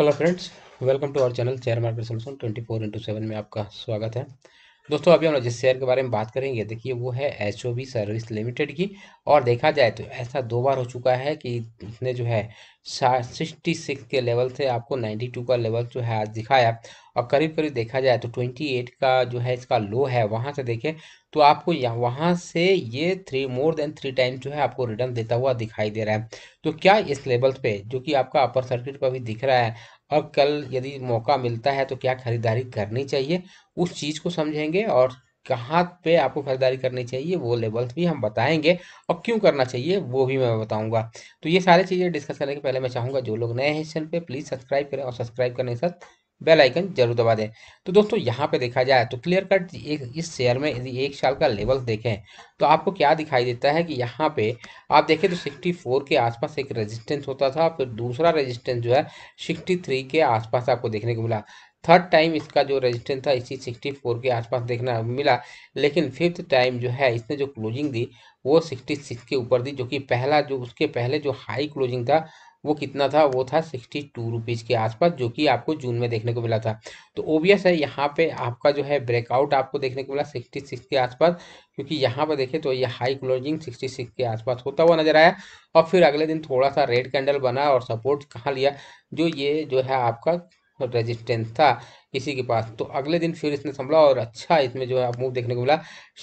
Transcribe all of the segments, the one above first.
hello friends welcome to our channel share market solution 24 into seven में आपका स्वागत है दोस्तों अभी हम जिस शेयर के बारे में बात करेंगे देखिए वो है एच सर्विस लिमिटेड की और देखा जाए तो ऐसा दो बार हो चुका है कि इसने जो है सिक्सटी सिक्स के लेवल से आपको नाइन्टी टू का लेवल जो है आज दिखाया और करीब करीब देखा जाए तो ट्वेंटी एट का जो है इसका लो है वहाँ से देखें तो आपको यहाँ वहाँ से ये three more than three time जो है आपको रिटर्न देता हुआ दिखाई दे रहा है तो क्या इस लेवल पे जो कि आपका अपर सर्किट पर भी दिख रहा है और कल यदि मौका मिलता है तो क्या खरीदारी करनी चाहिए उस चीज़ को समझेंगे और कहाँ पे आपको खरीदारी करनी चाहिए वो लेवल्स भी हम बताएंगे और क्यों करना चाहिए वो भी मैं बताऊंगा तो ये सारी चीज़ें डिस्कस करने के पहले मैं चाहूँगा जो लोग नए हैं चैनल पे प्लीज़ सब्सक्राइब करें और सब्सक्राइब करने के साथ बेल आइकन जरूर दबा दें तो दोस्तों यहाँ पे देखा जाए तो क्लियर कट एक इस शेयर में यदि एक साल का लेवल देखें तो आपको क्या दिखाई देता है कि यहाँ पे आप देखें तो 64 के आसपास एक रेजिस्टेंस होता था फिर दूसरा रेजिस्टेंस जो है 63 के आसपास आपको देखने को मिला थर्ड टाइम इसका जो रेजिस्टेंस था इसी सिक्सटी के आसपास देखना मिला लेकिन फिफ्थ टाइम जो है इसने जो क्लोजिंग दी वो 66 के ऊपर दी जो कि पहला जो उसके पहले जो हाई क्लोजिंग था वो कितना था वो था सिक्सटी टू रुपीज़ के आसपास जो कि आपको जून में देखने को मिला था तो ओबियस है यहाँ पे आपका जो है ब्रेकआउट आपको देखने को मिला सिक्सटी सिक्स के आसपास क्योंकि यहाँ पर देखें तो ये हाई क्लोजिंग सिक्सटी सिक्स के आसपास होता हुआ नजर आया और फिर अगले दिन थोड़ा सा रेड कैंडल बना और सपोर्ट कहाँ लिया जो ये जो है आपका रेजिस्टेंस था इसी के पास तो अगले दिन फिर इसने संभला और अच्छा इसमें जो है आप मूव देखने को मिला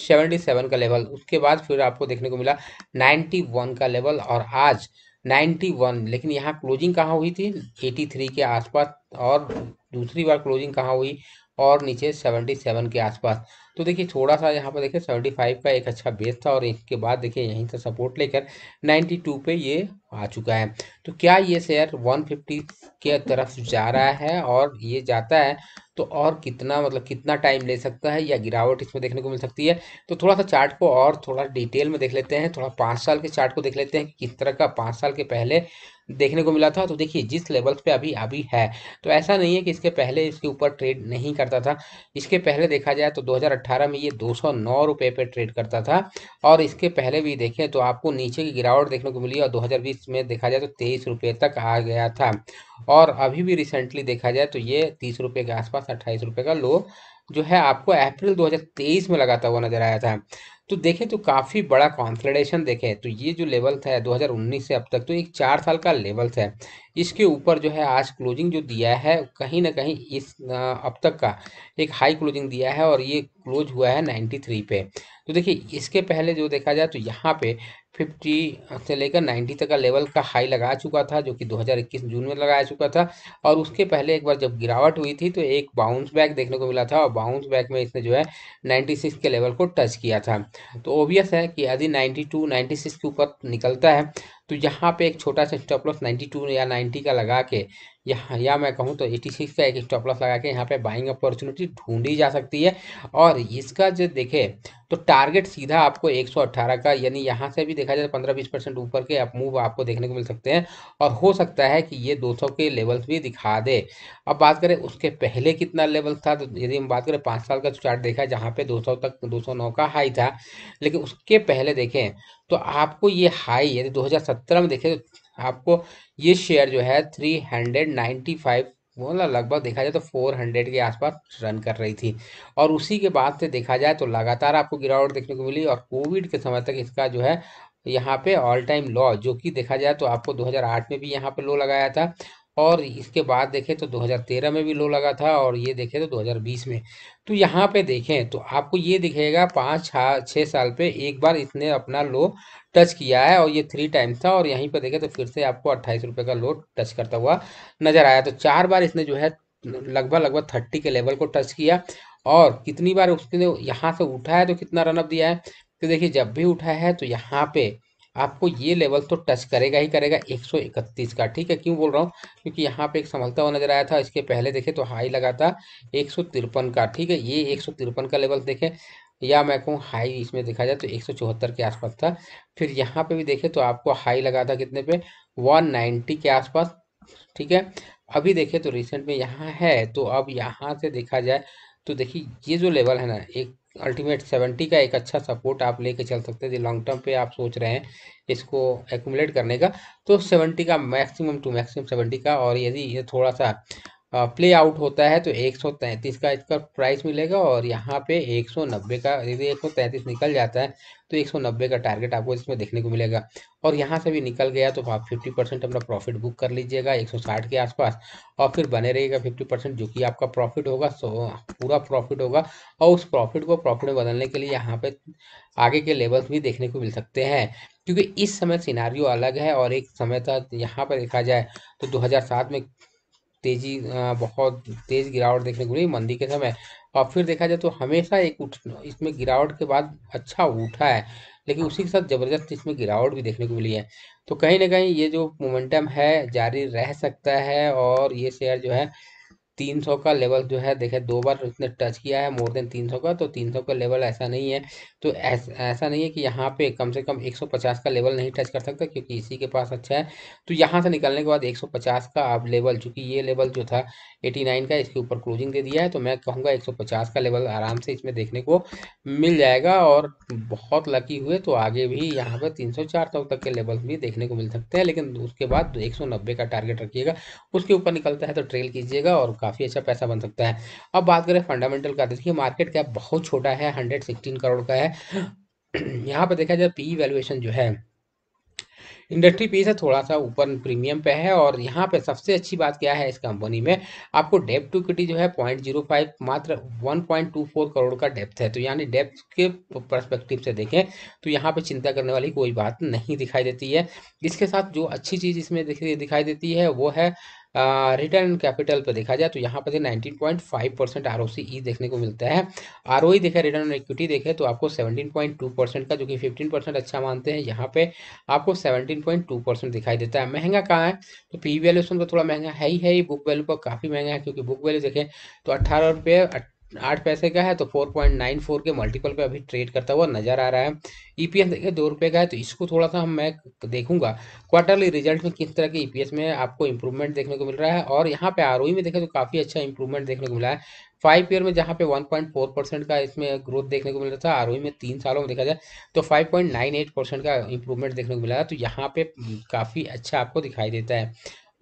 77 का लेवल उसके बाद फिर आपको देखने को मिला 91 का लेवल और आज 91 लेकिन यहाँ क्लोजिंग कहाँ हुई थी 83 के आसपास और दूसरी बार क्लोजिंग कहाँ हुई और नीचे 77 के आसपास तो देखिए थोड़ा सा यहाँ पर देखिए 75 का एक अच्छा बेस था और इसके बाद देखिए यहीं से सपोर्ट लेकर 92 पे ये आ चुका है तो क्या ये शेयर 150 के तरफ जा रहा है और ये जाता है तो और कितना मतलब कितना टाइम ले सकता है या गिरावट इसमें देखने को मिल सकती है तो थोड़ा सा चार्ट को और थोड़ा डिटेल में देख लेते हैं थोड़ा पाँच साल के चार्ट को देख लेते हैं किस तरह का पाँच साल के पहले देखने को मिला था तो देखिए जिस लेवल पे अभी अभी है तो ऐसा नहीं है कि इसके पहले इसके ऊपर ट्रेड नहीं करता था इसके पहले देखा जाए तो 2018 में ये दो सौ पे ट्रेड करता था और इसके पहले भी देखें तो आपको नीचे की गिरावट देखने को मिली और 2020 में देखा जाए तो तेईस रुपये तक आ गया था और अभी भी रिसेंटली देखा जाए तो ये तीस के आसपास अट्ठाईस का लो जो है आपको अप्रैल 2023 में लगाता हुआ नजर आया था तो देखें तो काफ़ी बड़ा कॉन्सलेशन देखें तो ये जो लेवल था 2019 से अब तक तो एक चार साल का लेवल था इसके ऊपर जो है आज क्लोजिंग जो दिया है कहीं ना कहीं इस अब तक का एक हाई क्लोजिंग दिया है और ये क्लोज हुआ है 93 पे तो देखिए इसके पहले जो देखा जाए तो यहाँ पे 50 से लेकर 90 तक का लेवल का हाई लगा चुका था जो कि 2021 जून में लगा चुका था और उसके पहले एक बार जब गिरावट हुई थी तो एक बाउंस बैक देखने को मिला था और बाउंस बैक में इसने जो है 96 के लेवल को टच किया था तो ओबियस है कि यदि 92 96 के ऊपर निकलता है तो यहाँ पे एक छोटा सा स्टॉप लॉस 92 या 90 का लगा के यहाँ या मैं कहूँ तो एटी सिक्स का एक स्टॉप लॉस लगा के यहाँ पे बाइंग अपॉर्चुनिटी ढूंढी जा सकती है और इसका जो देखे तो टारगेट सीधा आपको 118 का यानी यहाँ से भी देखा जाए तो पंद्रह बीस परसेंट ऊपर के आप मूव आपको देखने को मिल सकते हैं और हो सकता है कि ये 200 के लेवल्स भी दिखा दे अब बात करें उसके पहले कितना लेवल था तो यदि हम बात करें पाँच साल का चार्ट देखा जहाँ पे 200 तक 209 का हाई था लेकिन उसके पहले देखें तो आपको ये हाई यदि दो में देखें तो आपको ये शेयर जो है थ्री हंड्रेड नाइन्टी फाइव मतलब लगभग देखा जाए तो फोर हंड्रेड के आसपास रन कर रही थी और उसी के बाद से देखा जाए तो लगातार आपको गिरावट देखने को मिली और कोविड के समय तक इसका जो है यहाँ पे ऑल टाइम लॉ जो कि देखा जाए तो आपको 2008 में भी यहाँ पे लो लगाया था और इसके बाद देखें तो 2013 में भी लो लगा था और ये देखें तो 2020 में तो यहाँ पे देखें तो आपको ये दिखेगा पाँच छः छः साल पे एक बार इसने अपना लो टच किया है और ये थ्री टाइम्स था और यहीं पे देखें तो फिर से आपको अट्ठाईस रुपये का लो टच करता हुआ नज़र आया तो चार बार इसने जो है लगभग लगभग थर्टी के लेवल को टच किया और कितनी बार उसने यहाँ से उठा है तो कितना रनअप दिया है तो देखिए जब भी उठा है तो यहाँ पे आपको ये लेवल तो टच करेगा ही करेगा 131 का ठीक है क्यों बोल रहा हूँ क्योंकि यहाँ पे एक संभलता हुआ नजर आया था इसके पहले देखे तो हाई लगा था एक का ठीक है ये एक का लेवल देखे या मैं कहूँ हाई इसमें देखा जाए तो एक के आसपास था फिर यहाँ पे भी देखे तो आपको हाई लगा था कितने पे 190 के आसपास ठीक है अभी देखे तो रिसेंट में यहाँ है तो अब यहाँ से देखा जाए तो देखिए ये जो लेवल है ना एक अल्टीमेट सेवेंटी का एक अच्छा सपोर्ट आप लेके चल सकते हैं लॉन्ग टर्म पे आप सोच रहे हैं इसको एकुमुलेट करने का तो सेवेंटी का मैक्सिमम टू मैक्सिमम सेवेंटी का और यदि ये थोड़ा सा प्ले आउट होता है तो 133 का इसका प्राइस मिलेगा और यहाँ पे 190 का यदि 133 निकल जाता है तो 190 का टारगेट आपको इसमें देखने को मिलेगा और यहाँ से भी निकल गया तो आप 50 परसेंट अपना प्रॉफिट बुक कर लीजिएगा 160 के आसपास और फिर बने रहेगा 50 परसेंट जो कि आपका प्रॉफिट होगा सो पूरा प्रॉफिट होगा और उस प्रॉफिट को प्रॉफिट में बदलने के लिए यहाँ पर आगे के लेवल्स भी देखने को मिल सकते हैं क्योंकि इस समय सिनारियो अलग है और एक समय तक यहाँ पर देखा जाए तो 2007 में तेजी बहुत तेज गिरावट देखने को मिली मंदी के समय और फिर देखा जाए तो हमेशा एक उठ इसमें गिरावट के बाद अच्छा उठा है लेकिन उसी के साथ ज़बरदस्त इसमें गिरावट भी देखने को मिली है तो कहीं ना कहीं ये जो मोमेंटम है जारी रह सकता है और ये शेयर जो है तीन सौ का लेवल जो है देखे दो बार उसने टच किया है मोर देन तीन सौ का तो तीन सौ का लेवल ऐसा नहीं है तो ऐस, ऐसा नहीं है कि यहाँ पे कम से कम एक सौ पचास का लेवल नहीं टच कर सकता क्योंकि इसी के पास अच्छा है तो यहाँ से निकलने के बाद एक सौ पचास का अब लेवल चूँकि ये लेवल जो था एटी नाइन का इसके ऊपर क्लोजिंग दे दिया है तो मैं कहूँगा एक सौ पचास का लेवल आराम से इसमें देखने को मिल जाएगा और बहुत लकी हुए तो आगे भी यहाँ पर तीन सौ चार सौ तक के लेवल भी देखने को मिल सकते हैं लेकिन उसके बाद एक सौ नब्बे का टारगेट रखिएगा उसके ऊपर निकलता है तो ट्रेल कीजिएगा और काफ़ी अच्छा पैसा बन सकता है अब बात करें फंडामेंटल का देखिए मार्केट कैप बहुत छोटा है हंड्रेड सिक्सटीन करोड़ का है यहाँ पर देखा जाए पी वैल्यूएशन e जो है इंडस्ट्री पी e से थोड़ा सा ऊपर प्रीमियम पे है और यहाँ पे सबसे अच्छी बात क्या है इस कंपनी में आपको डेप टू इक्विटी जो है पॉइंट जीरो फाइव मात्र one point two four crore का डेप्थ है तो यानी डेप्थ के परस्पेक्टिव से देखें तो यहाँ पे चिंता करने वाली कोई बात नहीं दिखाई देती है इसके साथ जो अच्छी चीज़ इसमें दिखाई देती है वो है रिटर्न कैपिटल पर देखा जाए तो यहाँ पर nineteen point five percent R E देखने को मिलता है आर ओ ई देखे रिटर्न ऑन इक्विटी देखे तो आपको सेवनटीन पॉइंट टू परसेंट का जो कि फिफ्टीन परसेंट अच्छा मानते हैं यहाँ पे आपको सेवनटीन पॉइंट टू परसेंट दिखाई देता है महंगा कहाँ है तो पी वैल्यूशन पर थोड़ा महंगा है ही है बुक वैल्यू पर काफ़ी महंगा है क्योंकि बुक वैल्यू देखें तो अट्ठारह रुपये आठ पैसे का है तो फोर पॉइंट नाइन फोर के मल्टीपल पे अभी ट्रेड करता हुआ नजर आ रहा है ईपीएस e देखिए दो रुपये का है तो इसको थोड़ा सा हम मैं देखूंगा क्वार्टरली रिजल्ट में किस तरह के ईपीएस e में आपको इंप्रूवमेंट देखने को मिल रहा है और यहाँ पे आरओई e में देखें तो काफ़ी अच्छा इंप्रूवमेंट देखने को मिला है फाइव ईयर में जहाँ पे 1.4 परसेंट का इसमें ग्रोथ देखने को मिल रहा था आर में तीन सालों में देखा जाए तो 5.98 परसेंट का इंप्रूवमेंट देखने को मिला है तो यहाँ पे काफ़ी अच्छा आपको दिखाई देता है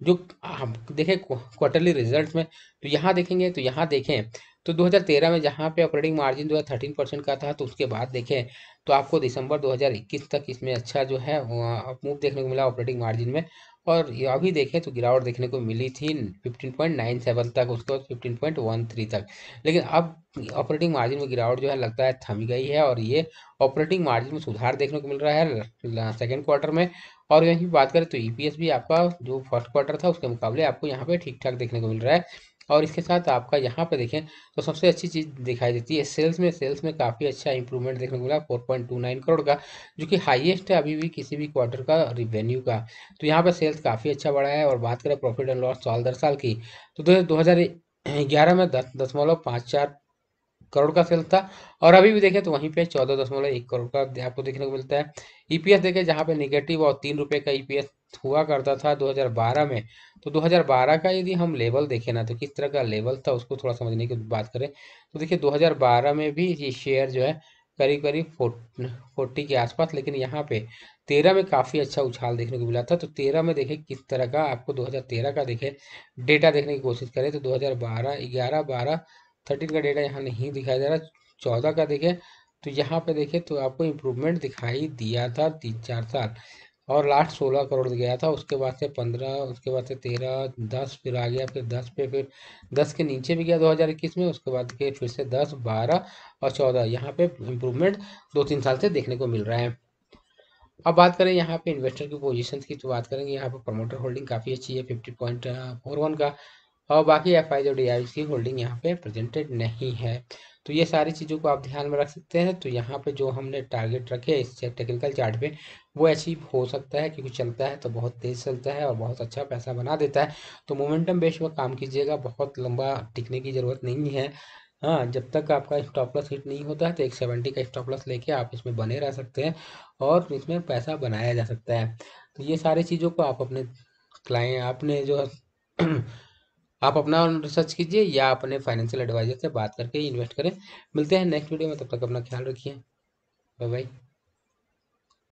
जो हम देखें क्वार्टरली रिजल्ट में तो यहाँ देखेंगे तो यहाँ देखें तो 2013 में जहाँ पे ऑपरेटिंग मार्जिन जो है थर्टीन परसेंट का था तो उसके बाद देखें तो आपको दिसंबर 2021 तक इसमें अच्छा जो है मूव देखने को मिला ऑपरेटिंग मार्जिन में और अभी देखें तो गिरावट देखने को मिली थी 15.97 तक उसके बाद 15.13 तक लेकिन अब ऑपरेटिंग मार्जिन में गिरावट जो है लगता है थम गई है और ये ऑपरेटिंग मार्जिन में सुधार देखने को मिल रहा है सेकेंड क्वार्टर में और यहीं बात करें तो ई e भी आपका जो फर्स्ट क्वार्टर था उसके मुकाबले आपको यहाँ पे ठीक ठाक देखने को मिल रहा है और इसके साथ आपका यहाँ पर देखें तो सबसे अच्छी चीज़ दिखाई देती है सेल्स में सेल्स में काफ़ी अच्छा इंप्रूवमेंट देखने को मिला four point two nine crore का जो कि हाईएस्ट है अभी भी किसी भी क्वार्टर का रिवेन्यू का तो यहाँ पर सेल्स काफ़ी अच्छा बढ़ा है और बात करें प्रॉफिट एंड लॉस साल दर साल की तो दो हज़ार ग्यारह में दस दशमलव पाँच चार करोड़ का सेल था और अभी भी देखें तो वहीं पे चौदह दशमलव एक करोड़ का आपको देखने को मिलता है ईपीएस e देखें जहाँ पे निगेटिव और तीन रुपये का ईपीएस e हुआ करता था 2012 में तो 2012 का यदि हम लेवल देखें ना तो किस तरह का लेवल था उसको थोड़ा समझने की बात करें तो देखिए 2012 में भी ये शेयर जो है करीब करीब फोर्टी के आसपास लेकिन यहाँ पे तेरह में काफ़ी अच्छा उछाल देखने को मिला था तो तेरह में देखें किस तरह का आपको 2013 का देखें डेटा देखने की कोशिश करें तो 2012 11 12 13 का डेटा यहाँ नहीं दिखाया जा रहा चौदह का देखें तो यहाँ पे देखें तो आपको इम्प्रूवमेंट दिखाई दिया था तीन चार साल और लास्ट सोलह करोड़ गया था उसके बाद से पंद्रह उसके बाद से तेरह दस फिर आ गया फिर दस पे फिर दस के नीचे भी गया दो हज़ार इक्कीस में उसके बाद के फिर से दस बारह और चौदह यहाँ पे इम्प्रूवमेंट दो तीन साल से देखने को मिल रहा है अब बात करें यहाँ पे इन्वेस्टर की पोजीशंस की तो बात करेंगे यहाँ पर प्रमोटर होल्डिंग काफ़ी अच्छी है फिफ्टी पॉइंट फोर वन का और बाकी एफ आई जो डी सी होल्डिंग यहाँ पे प्रेजेंटेड नहीं है तो ये सारी चीज़ों को आप ध्यान में रख सकते हैं तो यहाँ पे जो हमने टारगेट रखे इस टेक्निकल चार्ट पे वो अचीव हो सकता है क्योंकि चलता है तो बहुत तेज़ चलता है और बहुत अच्छा पैसा बना देता है तो मोमेंटम बेस पर काम कीजिएगा बहुत लंबा टिकने की ज़रूरत नहीं है हाँ जब तक आपका स्टॉप लॉस हिट नहीं होता है तो एक सेवेंटी का स्टॉप लॉस लेके आप इसमें बने रह सकते हैं और इसमें पैसा बनाया जा सकता है तो ये सारी चीज़ों को आप अपने क्लाइंट आपने जो आप अपना रिसर्च कीजिए या अपने फाइनेंशियल एडवाइजर से बात करके इन्वेस्ट करें मिलते हैं नेक्स्ट वीडियो में तब तक अपना ख्याल रखिए बाय बाय